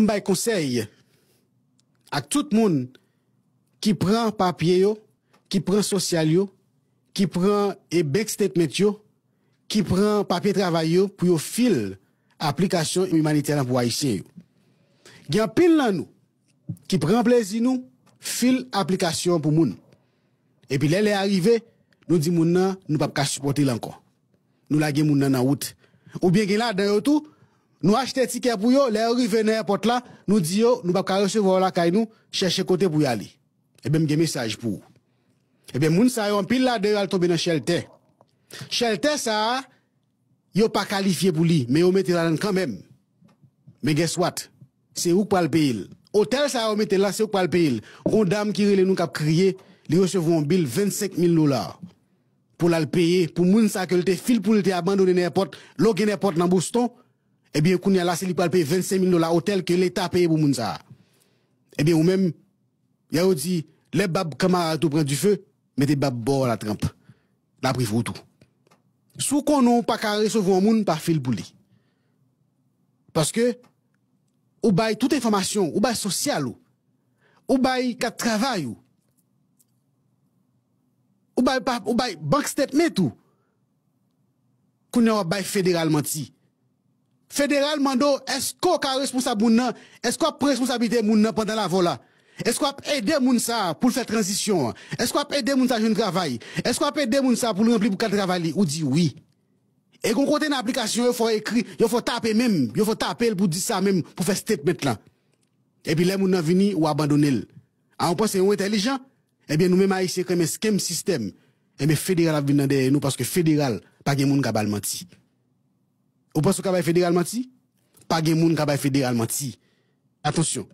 mbay konsey ak tout moun ki pran papye yo, ki pran sosyal yo, ki pran ebek stetmet yo, ki pran papye travay yo, pou yo fil aplikasyon immanite lan pou wajisyen yo. Gyan pil lan nou, ki pran plezi nou, fil aplikasyon pou moun. Epi lè lè arrive, nou di moun nan nou pap ka supporti lankon. Nou la gen moun nan nan wout. Ou bien gen la dayotou, Nous achetons ticket pour eux, les arrivent à l'aéroport là, nous disons, oh, nous ne pouvons pas recevoir la caille nous, chercher côté pour y aller. Et eh bien, j'ai un message pour vous. Et eh bien, moun sa yon pile là de tomber dans shelter. Shelter ça, yo pas qualifié pour lui, mais yo mettez là quand même. Mais guess what? C'est où pas le pays? Hôtel ça on met là, c'est où pas le pays? On dame qui relè nous cap crier, li recevront un bill 25 000 dollars pour la payer, pour moun sa que le fil pour le abandonner n'importe, l'eau n'importe dans Boston, eh bien, qu'on y a là, c'est lui payer 25 000 dollars hôtel que l'État paye pour Mounza. Eh bien, ou même, il a dit, les bab camarades tout prend du feu, mettez bab à la trempe. La prive tout. Sou qu'on n'a pas qu'à recevoir Moun monde par fil bouli, Parce que, ou bail toute information, ou bail social, ou bail quatre travail, ou bail bank statement tout. Qu'on a bail fédéralement menti fédéral mando est-ce qu'on a responsable non? est-ce qu'on a responsabilité pendant la vola est-ce qu'on a aidé moun ça pour faire transition est-ce qu'on a aidé à ça jeune travail est-ce qu'on a aidé moun ça pour remplir pour cadre travail ou dit oui et qu'on compte une application il faut écrire il faut taper même il faut taper pour dire ça même pour faire statement là et puis les moun viennent vini ou abandonner ah, on pense c'est intelligent eh bien nous mêmes haïtiens comme un système Eh bien fédéral a venir derrière nous parce que fédéral pas gen moun qui mentir. menti ou pensez que le fédéral menti Pas de monde qui fédéral menti. Attention.